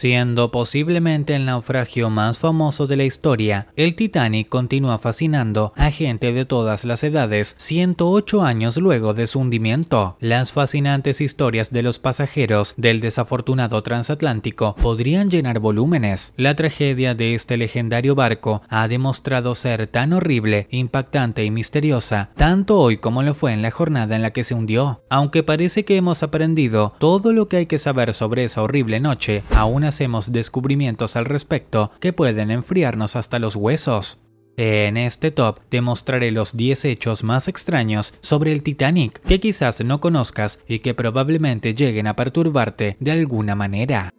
Siendo posiblemente el naufragio más famoso de la historia, el Titanic continúa fascinando a gente de todas las edades 108 años luego de su hundimiento. Las fascinantes historias de los pasajeros del desafortunado transatlántico podrían llenar volúmenes. La tragedia de este legendario barco ha demostrado ser tan horrible, impactante y misteriosa, tanto hoy como lo fue en la jornada en la que se hundió. Aunque parece que hemos aprendido todo lo que hay que saber sobre esa horrible noche, aún hacemos descubrimientos al respecto que pueden enfriarnos hasta los huesos. En este top te mostraré los 10 hechos más extraños sobre el Titanic que quizás no conozcas y que probablemente lleguen a perturbarte de alguna manera.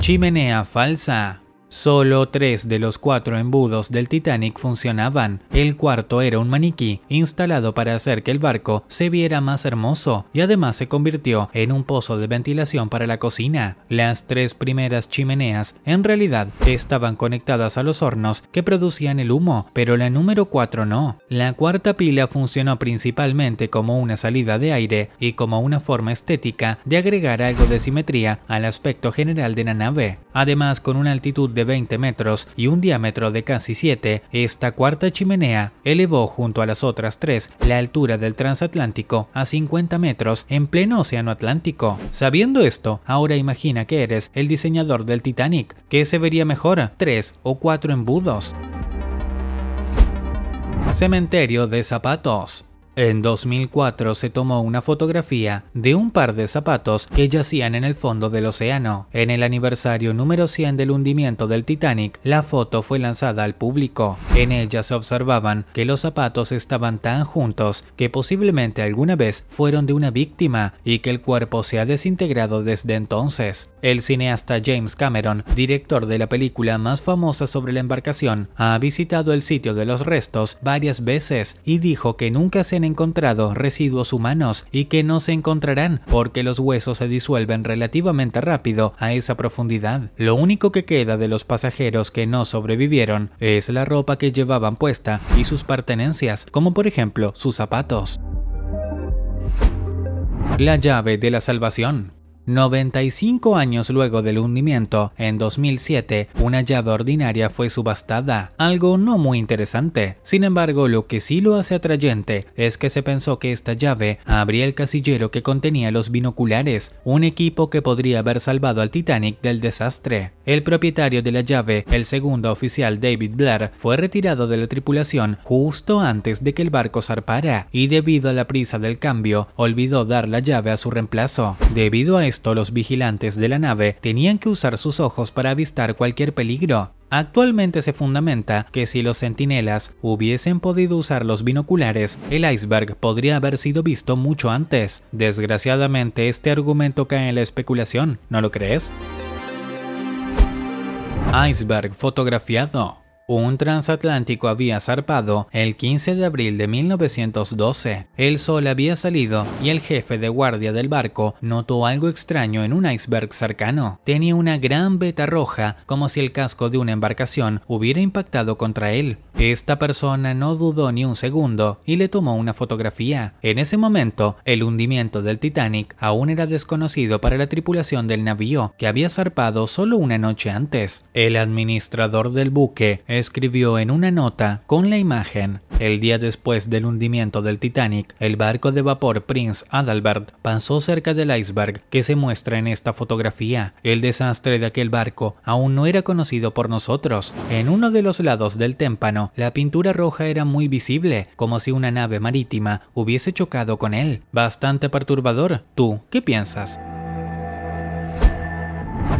Chimenea falsa Solo tres de los cuatro embudos del Titanic funcionaban. El cuarto era un maniquí instalado para hacer que el barco se viera más hermoso y además se convirtió en un pozo de ventilación para la cocina. Las tres primeras chimeneas en realidad estaban conectadas a los hornos que producían el humo, pero la número cuatro no. La cuarta pila funcionó principalmente como una salida de aire y como una forma estética de agregar algo de simetría al aspecto general de la nave. Además, con una altitud de 20 metros y un diámetro de casi 7, esta cuarta chimenea elevó junto a las otras tres la altura del transatlántico a 50 metros en pleno océano Atlántico. Sabiendo esto, ahora imagina que eres el diseñador del Titanic. ¿Qué se vería mejor? ¿Tres o cuatro embudos? Cementerio de zapatos. En 2004 se tomó una fotografía de un par de zapatos que yacían en el fondo del océano. En el aniversario número 100 del hundimiento del Titanic, la foto fue lanzada al público. En ella se observaban que los zapatos estaban tan juntos que posiblemente alguna vez fueron de una víctima y que el cuerpo se ha desintegrado desde entonces. El cineasta James Cameron, director de la película más famosa sobre la embarcación, ha visitado el sitio de los restos varias veces y dijo que nunca se encontrado residuos humanos y que no se encontrarán porque los huesos se disuelven relativamente rápido a esa profundidad. Lo único que queda de los pasajeros que no sobrevivieron es la ropa que llevaban puesta y sus pertenencias, como por ejemplo sus zapatos. La llave de la salvación. 95 años luego del hundimiento, en 2007, una llave ordinaria fue subastada, algo no muy interesante. Sin embargo, lo que sí lo hace atrayente es que se pensó que esta llave abría el casillero que contenía los binoculares, un equipo que podría haber salvado al Titanic del desastre. El propietario de la llave, el segundo oficial David Blair, fue retirado de la tripulación justo antes de que el barco zarpara y debido a la prisa del cambio, olvidó dar la llave a su reemplazo. Debido a los vigilantes de la nave tenían que usar sus ojos para avistar cualquier peligro. Actualmente se fundamenta que si los centinelas hubiesen podido usar los binoculares, el iceberg podría haber sido visto mucho antes. Desgraciadamente, este argumento cae en la especulación, ¿no lo crees? Iceberg fotografiado. Un transatlántico había zarpado el 15 de abril de 1912. El sol había salido y el jefe de guardia del barco notó algo extraño en un iceberg cercano. Tenía una gran veta roja, como si el casco de una embarcación hubiera impactado contra él. Esta persona no dudó ni un segundo y le tomó una fotografía. En ese momento, el hundimiento del Titanic aún era desconocido para la tripulación del navío, que había zarpado solo una noche antes. El administrador del buque escribió en una nota con la imagen, el día después del hundimiento del Titanic, el barco de vapor Prince Adalbert pasó cerca del iceberg que se muestra en esta fotografía. El desastre de aquel barco aún no era conocido por nosotros. En uno de los lados del témpano, la pintura roja era muy visible, como si una nave marítima hubiese chocado con él. Bastante perturbador. ¿Tú qué piensas?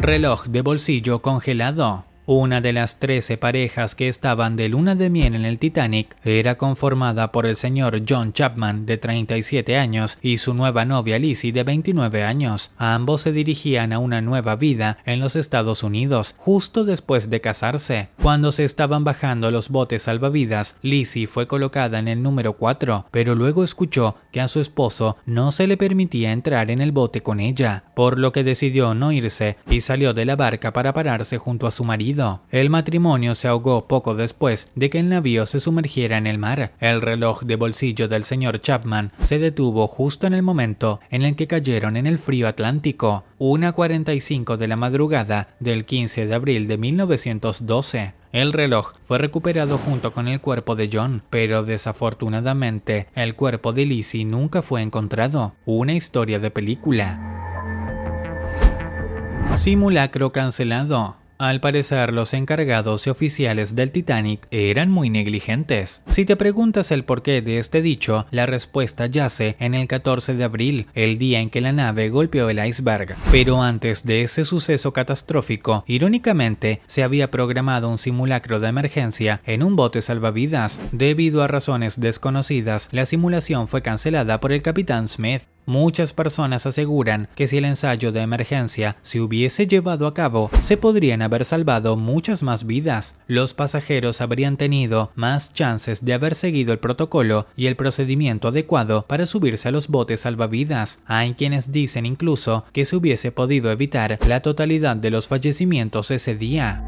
Reloj de bolsillo congelado. Una de las 13 parejas que estaban de luna de miel en el Titanic era conformada por el señor John Chapman, de 37 años, y su nueva novia Lizzie, de 29 años. Ambos se dirigían a una nueva vida en los Estados Unidos, justo después de casarse. Cuando se estaban bajando los botes salvavidas, Lizzie fue colocada en el número 4, pero luego escuchó que a su esposo no se le permitía entrar en el bote con ella, por lo que decidió no irse y salió de la barca para pararse junto a su marido. El matrimonio se ahogó poco después de que el navío se sumergiera en el mar. El reloj de bolsillo del señor Chapman se detuvo justo en el momento en el que cayeron en el frío atlántico, 1.45 de la madrugada del 15 de abril de 1912. El reloj fue recuperado junto con el cuerpo de John, pero desafortunadamente el cuerpo de Lizzie nunca fue encontrado. Una historia de película. Simulacro cancelado. Al parecer, los encargados y oficiales del Titanic eran muy negligentes. Si te preguntas el porqué de este dicho, la respuesta yace en el 14 de abril, el día en que la nave golpeó el iceberg. Pero antes de ese suceso catastrófico, irónicamente, se había programado un simulacro de emergencia en un bote salvavidas. Debido a razones desconocidas, la simulación fue cancelada por el capitán Smith. Muchas personas aseguran que si el ensayo de emergencia se hubiese llevado a cabo, se podrían haber salvado muchas más vidas. Los pasajeros habrían tenido más chances de haber seguido el protocolo y el procedimiento adecuado para subirse a los botes salvavidas. Hay quienes dicen incluso que se hubiese podido evitar la totalidad de los fallecimientos ese día.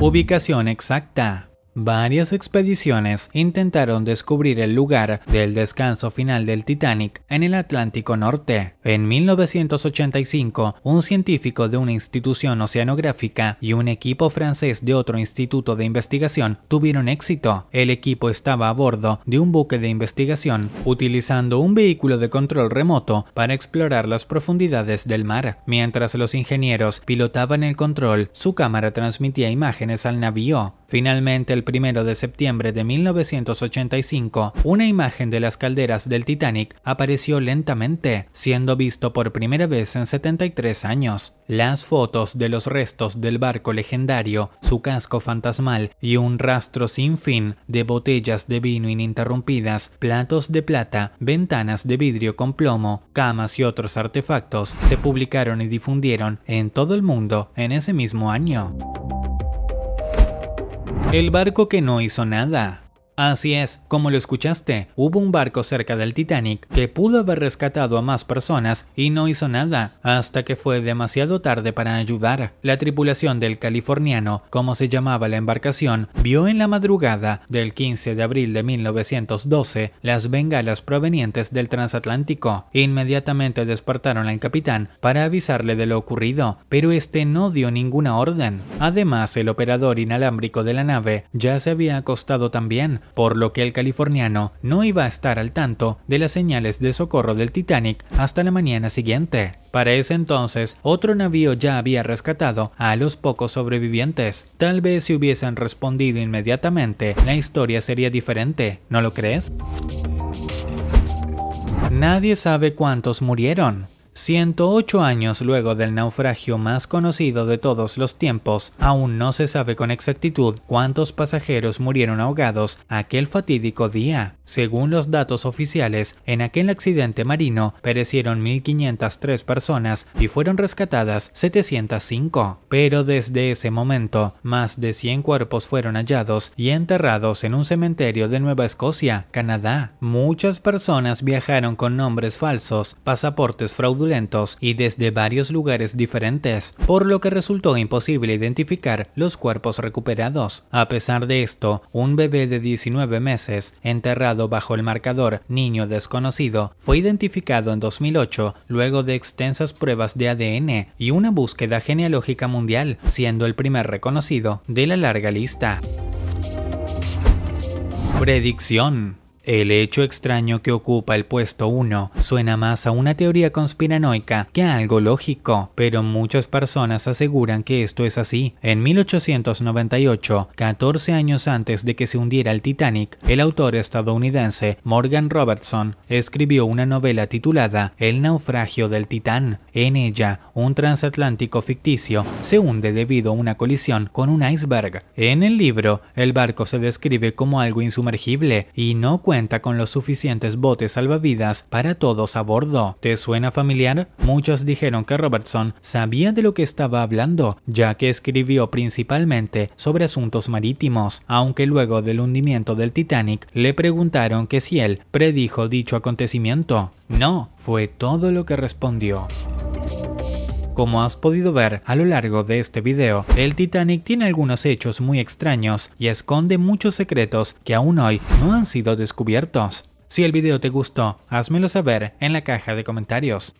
Ubicación exacta. Varias expediciones intentaron descubrir el lugar del descanso final del Titanic en el Atlántico Norte. En 1985, un científico de una institución oceanográfica y un equipo francés de otro instituto de investigación tuvieron éxito. El equipo estaba a bordo de un buque de investigación utilizando un vehículo de control remoto para explorar las profundidades del mar. Mientras los ingenieros pilotaban el control, su cámara transmitía imágenes al navío. Finalmente, el 1 de septiembre de 1985, una imagen de las calderas del Titanic apareció lentamente, siendo visto por primera vez en 73 años. Las fotos de los restos del barco legendario, su casco fantasmal y un rastro sin fin de botellas de vino ininterrumpidas, platos de plata, ventanas de vidrio con plomo, camas y otros artefactos se publicaron y difundieron en todo el mundo en ese mismo año. El barco que no hizo nada. Así es, como lo escuchaste, hubo un barco cerca del Titanic que pudo haber rescatado a más personas y no hizo nada, hasta que fue demasiado tarde para ayudar. La tripulación del californiano, como se llamaba la embarcación, vio en la madrugada del 15 de abril de 1912 las bengalas provenientes del transatlántico. Inmediatamente despertaron al capitán para avisarle de lo ocurrido, pero este no dio ninguna orden. Además, el operador inalámbrico de la nave ya se había acostado también, por lo que el californiano no iba a estar al tanto de las señales de socorro del Titanic hasta la mañana siguiente. Para ese entonces, otro navío ya había rescatado a los pocos sobrevivientes. Tal vez si hubiesen respondido inmediatamente, la historia sería diferente, ¿no lo crees? Nadie sabe cuántos murieron, 108 años luego del naufragio más conocido de todos los tiempos, aún no se sabe con exactitud cuántos pasajeros murieron ahogados aquel fatídico día. Según los datos oficiales, en aquel accidente marino perecieron 1.503 personas y fueron rescatadas 705. Pero desde ese momento, más de 100 cuerpos fueron hallados y enterrados en un cementerio de Nueva Escocia, Canadá. Muchas personas viajaron con nombres falsos, pasaportes fraudulentos, y desde varios lugares diferentes, por lo que resultó imposible identificar los cuerpos recuperados. A pesar de esto, un bebé de 19 meses, enterrado bajo el marcador Niño Desconocido, fue identificado en 2008 luego de extensas pruebas de ADN y una búsqueda genealógica mundial, siendo el primer reconocido de la larga lista. Predicción el hecho extraño que ocupa el puesto 1 suena más a una teoría conspiranoica que a algo lógico, pero muchas personas aseguran que esto es así. En 1898, 14 años antes de que se hundiera el Titanic, el autor estadounidense Morgan Robertson escribió una novela titulada El naufragio del Titán. En ella, un transatlántico ficticio se hunde debido a una colisión con un iceberg. En el libro, el barco se describe como algo insumergible y no cuenta con los suficientes botes salvavidas para todos a bordo. ¿Te suena familiar? Muchos dijeron que Robertson sabía de lo que estaba hablando, ya que escribió principalmente sobre asuntos marítimos, aunque luego del hundimiento del Titanic le preguntaron que si él predijo dicho acontecimiento. No, fue todo lo que respondió. Como has podido ver a lo largo de este video, el Titanic tiene algunos hechos muy extraños y esconde muchos secretos que aún hoy no han sido descubiertos. Si el video te gustó, házmelo saber en la caja de comentarios.